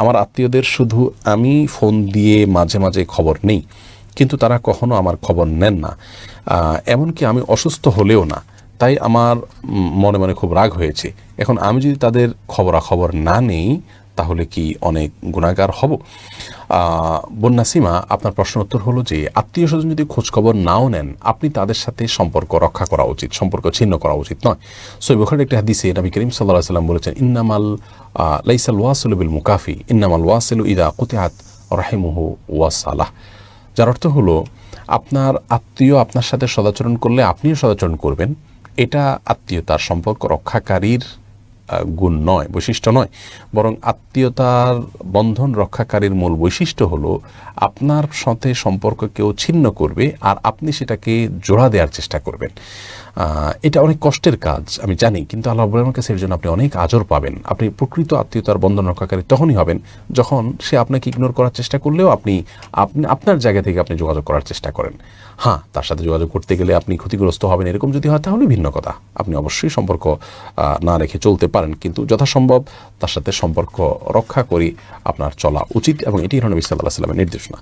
আমার আত্মীয়দের শুধু আমি ফোন দিয়ে মাঝে মাঝে খবর নেই কিন্তু তারা কখনো আমার খবর নেন না এমনকি আমি অসুস্থ হলেও না তাই আমার মনে মনে খুব রাগ হয়েছে এখন আমি যদি তাদের খবরাখবর না নেই তাহলে কি অনেক গুণাগার হব বন্যাসীমা আপনার প্রশ্ন উত্তর হলো যে আত্মীয় স্বজন যদি খোঁজখবর নাও নেন আপনি তাদের সাথে সম্পর্ক রক্ষা করা উচিত সম্পর্ক ছিন্ন করা উচিত নয় সৈবখানে একটা হাদিসে নবী করিম সাল্লাহ সাল্লাম বলেছেন ইন্নামাল লাইসাল ওয়াসুল বিল মুকাফি ইন্নামাল ওয়াসিল ইদা কুতেহাত রাহিমুহু ওয়াসালাহ যার অর্থ হলো আপনার আত্মীয় আপনার সাথে সদাচরণ করলে আপনিও সদাচরণ করবেন এটা আত্মীয়তার সম্পর্ক রক্ষাকারীর গুণ নয় বৈশিষ্ট্য নয় বরং আত্মীয়তার বন্ধন রক্ষাকারীর মূল বৈশিষ্ট্য হলো আপনার সাথে সম্পর্ক কেউ ছিন্ন করবে আর আপনি সেটাকে জোড়া দেওয়ার চেষ্টা করবেন এটা অনেক কষ্টের কাজ আমি জানি কিন্তু আল্লাহ কাছে এর জন্য আপনি অনেক আজর পাবেন আপনি প্রকৃত আত্মীয়তার বন্ধন রক্ষাকারী তখনই হবেন যখন সে আপনাকে ইগনোর করার চেষ্টা করলেও আপনি আপনি আপনার জায়গা থেকে আপনি যোগাযোগ করার চেষ্টা করেন হ্যাঁ তার সাথে যোগাযোগ করতে গেলে আপনি ক্ষতিগ্রস্ত হবেন এরকম যদি হয় তাহলে ভিন্ন কথা আপনি অবশ্যই সম্পর্ক না রেখে চলতে পারেন পারেন কিন্তু যথাসম্ভব তার সাথে সম্পর্ক রক্ষা করি আপনার চলা উচিত এবং এটি হল নবী সাল্লাহ সাল্লামের নির্দেশনা